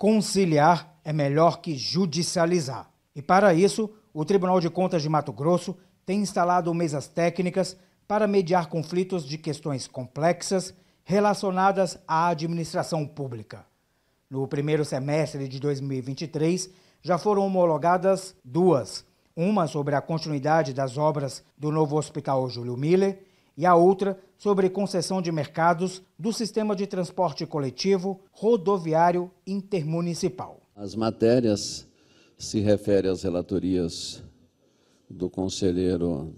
Conciliar é melhor que judicializar. E para isso, o Tribunal de Contas de Mato Grosso tem instalado mesas técnicas para mediar conflitos de questões complexas relacionadas à administração pública. No primeiro semestre de 2023, já foram homologadas duas: uma sobre a continuidade das obras do novo Hospital Júlio Miller e a outra sobre concessão de mercados do sistema de transporte coletivo rodoviário intermunicipal. As matérias se referem às relatorias do conselheiro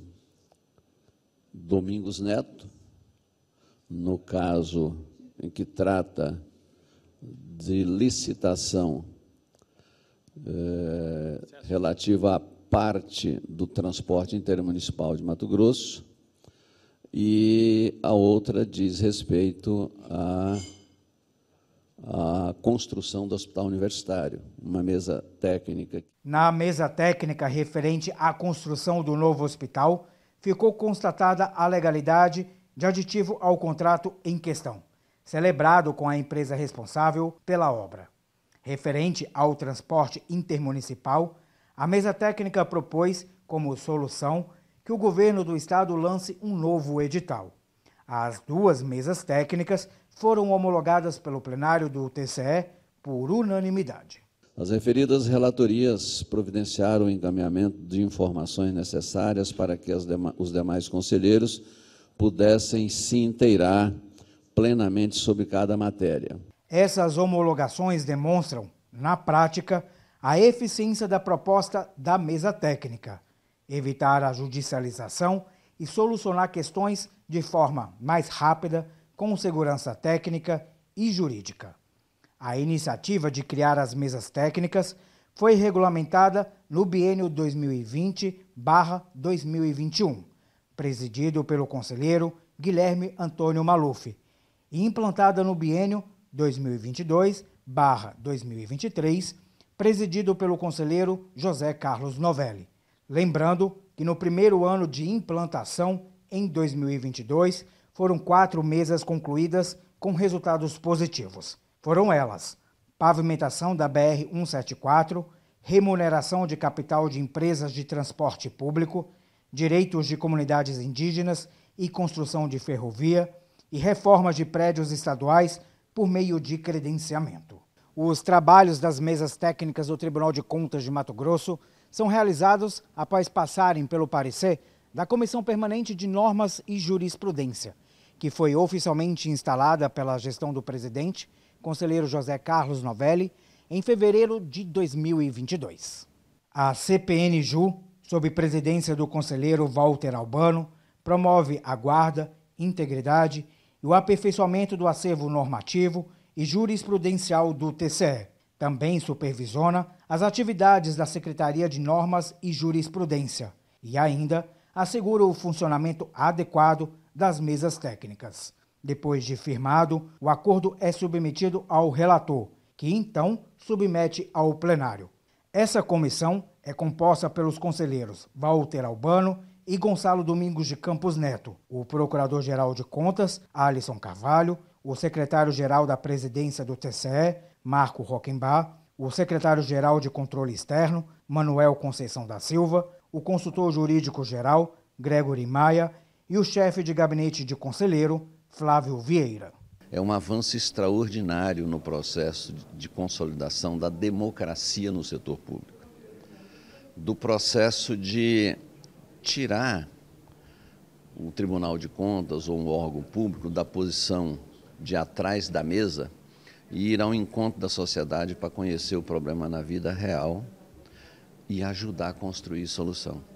Domingos Neto, no caso em que trata de licitação é, relativa à parte do transporte intermunicipal de Mato Grosso e a outra diz respeito à, à, construção do hospital universitário, uma mesa técnica. Na mesa técnica referente à construção do novo hospital, ficou constatada a legalidade de aditivo ao contrato em questão, celebrado com a empresa responsável pela obra. Referente ao transporte intermunicipal, a mesa técnica propôs como solução que o governo do estado lance um novo edital. As duas mesas técnicas foram homologadas pelo plenário do TCE por unanimidade. As referidas relatorias providenciaram o encaminhamento de informações necessárias para que os demais conselheiros pudessem se inteirar plenamente sobre cada matéria. Essas homologações demonstram, na prática, a eficiência da proposta da mesa técnica evitar a judicialização e solucionar questões de forma mais rápida, com segurança técnica e jurídica. A iniciativa de criar as mesas técnicas foi regulamentada no biênio 2020-2021, presidido pelo conselheiro Guilherme Antônio Maluf, e implantada no biênio 2022-2023, presidido pelo conselheiro José Carlos Novelli. Lembrando que no primeiro ano de implantação, em 2022, foram quatro mesas concluídas com resultados positivos. Foram elas: pavimentação da BR 174, remuneração de capital de empresas de transporte público, direitos de comunidades indígenas e construção de ferrovia e reformas de prédios estaduais por meio de credenciamento. Os trabalhos das mesas técnicas do Tribunal de Contas de Mato Grosso são realizados após passarem pelo parecer da Comissão Permanente de Normas e Jurisprudência, que foi oficialmente instalada pela gestão do presidente, conselheiro José Carlos Novelli, em fevereiro de 2022. A CPNJU, sob presidência do conselheiro Walter Albano, promove a guarda, integridade e o aperfeiçoamento do acervo normativo e jurisprudencial do TCE também supervisiona as atividades da Secretaria de Normas e Jurisprudência e ainda assegura o funcionamento adequado das mesas técnicas. Depois de firmado, o acordo é submetido ao relator, que então submete ao plenário. Essa comissão é composta pelos conselheiros Walter Albano e Gonçalo Domingos de Campos Neto, o Procurador-Geral de Contas, Alisson Carvalho o secretário-geral da presidência do TCE, Marco Rockenbach; o secretário-geral de Controle Externo, Manuel Conceição da Silva, o consultor jurídico-geral, Gregory Maia, e o chefe de gabinete de conselheiro, Flávio Vieira. É um avanço extraordinário no processo de consolidação da democracia no setor público, do processo de tirar o Tribunal de Contas ou um órgão público da posição de atrás da mesa e ir ao encontro da sociedade para conhecer o problema na vida real e ajudar a construir solução.